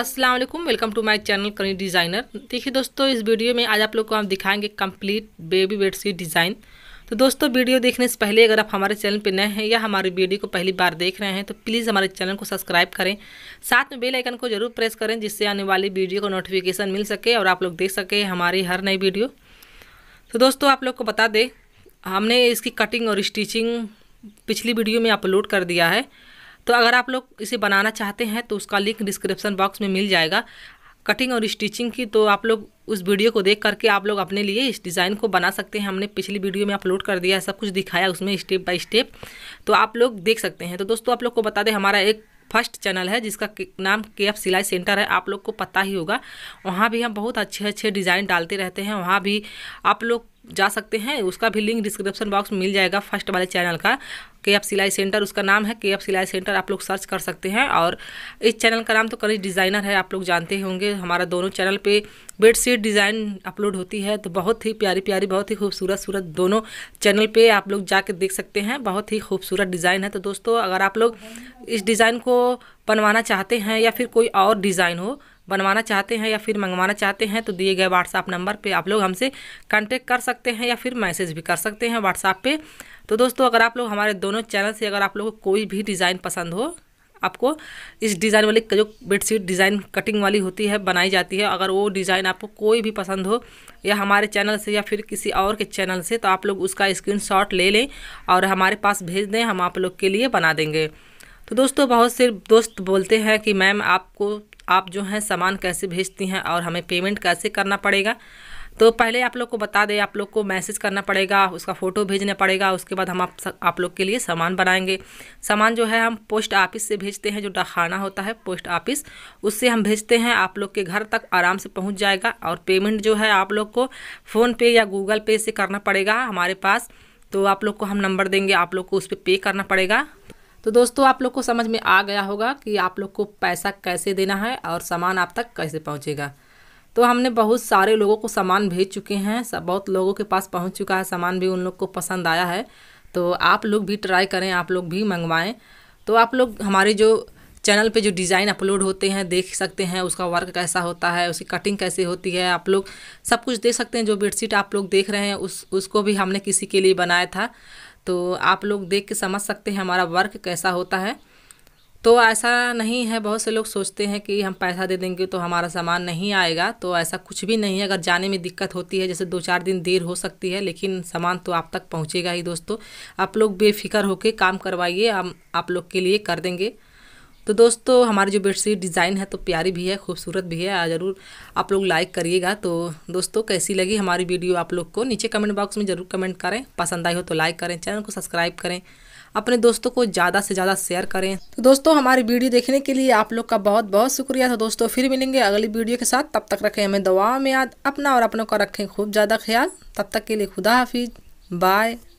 अस्सलाम वालेकुम welcome to my channel कनी डिज़ाइनर देखिए दोस्तों इस वीडियो में आज आप लोग को हम दिखाएंगे complete baby bed sheet design तो दोस्तों वीडियो देखने से पहले अगर आप हमारे चैनल पर नए हैं या हमारे वीडियो को पहली बार देख रहे हैं तो प्लीज़ हमारे चैनल को सब्सक्राइब करें साथ में बेल आइकन को जरूर प्रेस करें जिससे आने वाली वीडियो को नोटिफिकेशन मिल सके और आप लोग देख सके हमारी हर नई वीडियो तो दोस्तों आप लोग को बता दें हमने इसकी कटिंग और स्टिचिंग पिछली वीडियो में अपलोड कर दिया है तो अगर आप लोग इसे बनाना चाहते हैं तो उसका लिंक डिस्क्रिप्सन बॉक्स में मिल जाएगा कटिंग और स्टिचिंग की तो आप लोग उस वीडियो को देख करके आप लोग अपने लिए इस डिज़ाइन को बना सकते हैं हमने पिछली वीडियो में अपलोड कर दिया है सब कुछ दिखाया उसमें स्टेप बाय स्टेप तो आप लोग देख सकते हैं तो दोस्तों आप लोग को बता दें हमारा एक फर्स्ट चैनल है जिसका नाम के एफ सिलाई सेंटर है आप लोग को पता ही होगा वहाँ भी हम बहुत अच्छे अच्छे डिज़ाइन डालते रहते हैं वहाँ भी आप लोग जा सकते हैं उसका भी लिंक डिस्क्रिप्शन बॉक्स में मिल जाएगा फर्स्ट वाले चैनल का के एफ सिलाई सेंटर उसका नाम है के एफ सिलाई सेंटर आप लोग सर्च कर सकते हैं और इस चैनल का नाम तो कनिज डिज़ाइनर है आप लोग जानते होंगे हमारा दोनों चैनल पे बेडशीट डिज़ाइन अपलोड होती है तो बहुत ही प्यारी प्यारी बहुत ही खूबसूरत सूरत दोनों चैनल पे आप लोग जाके देख सकते हैं बहुत ही खूबसूरत डिज़ाइन है तो दोस्तों अगर आप लोग इस डिज़ाइन को बनवाना चाहते हैं या फिर कोई और डिज़ाइन हो बनवाना चाहते हैं या फिर मंगवाना चाहते हैं तो दिए गए व्हाट्सएप नंबर पर आप लोग हमसे कॉन्टेक्ट कर सकते हैं या फिर मैसेज भी कर सकते हैं व्हाट्सएप पर तो दोस्तों अगर आप लोग हमारे दोनों चैनल से अगर आप लोग को कोई भी डिज़ाइन पसंद हो आपको इस डिज़ाइन वाली जो बेडशीट डिज़ाइन कटिंग वाली होती है बनाई जाती है अगर वो डिज़ाइन आपको कोई भी पसंद हो या हमारे चैनल से या फिर किसी और के चैनल से तो आप लोग उसका स्क्रीनशॉट ले लें और हमारे पास भेज दें हम आप लोग के लिए बना देंगे तो दोस्तों बहुत से दोस्त बोलते हैं कि मैम आपको आप जो हैं सामान कैसे भेजती हैं और हमें पेमेंट कैसे करना पड़ेगा तो पहले आप लोग को बता दें आप लोग को मैसेज करना पड़ेगा उसका फ़ोटो भेजना पड़ेगा उसके बाद हम आप आप लोग के लिए सामान बनाएंगे सामान जो है हम पोस्ट ऑफिस से भेजते हैं जो डखाना होता है पोस्ट ऑफिस उससे हम भेजते हैं आप लोग के घर तक आराम से पहुंच जाएगा और पेमेंट जो है आप लोग को फ़ोनपे या गूगल पे से करना पड़ेगा हमारे पास तो आप लोग को हम नंबर देंगे आप लोग को उस पर पे करना पड़ेगा तो दोस्तों आप लोग को समझ में आ गया होगा कि आप लोग को पैसा कैसे देना है और सामान आप तक कैसे पहुँचेगा तो हमने बहुत सारे लोगों को सामान भेज चुके हैं सब बहुत लोगों के पास पहुँच चुका है सामान भी उन लोग को पसंद आया है तो आप लोग भी ट्राई करें आप लोग भी मंगवाएं तो आप लोग हमारे जो चैनल पे जो डिज़ाइन अपलोड होते हैं देख सकते हैं उसका वर्क कैसा होता है उसकी कटिंग कैसे होती है आप लोग सब कुछ देख सकते हैं जो बेडशीट आप लोग देख रहे हैं उस उसको भी हमने किसी के लिए बनाया था तो आप लोग देख के समझ सकते हैं हमारा वर्क कैसा होता है तो ऐसा नहीं है बहुत से लोग सोचते हैं कि हम पैसा दे देंगे तो हमारा सामान नहीं आएगा तो ऐसा कुछ भी नहीं है अगर जाने में दिक्कत होती है जैसे दो चार दिन देर हो सकती है लेकिन सामान तो आप तक पहुंचेगा ही दोस्तों आप लोग बेफिक्र होकर काम करवाइए हम आप, आप लोग के लिए कर देंगे तो दोस्तों हमारी जो बेडशीट डिज़ाइन है तो प्यारी भी है खूबसूरत भी है ज़रूर आप लोग लाइक करिएगा तो दोस्तों कैसी लगी हमारी वीडियो आप लोग को नीचे कमेंट बॉक्स में ज़रूर कमेंट करें पसंद आई हो तो लाइक करें चैनल को सब्सक्राइब करें अपने दोस्तों को ज़्यादा से ज़्यादा शेयर करें तो दोस्तों हमारी वीडियो देखने के लिए आप लोग का बहुत बहुत शुक्रिया तो दोस्तों फिर मिलेंगे अगली वीडियो के साथ तब तक रखें हमें दवाओं में याद अपना और अपनों का रखें खूब ज़्यादा ख्याल तब तक के लिए खुदा हाफिज बाय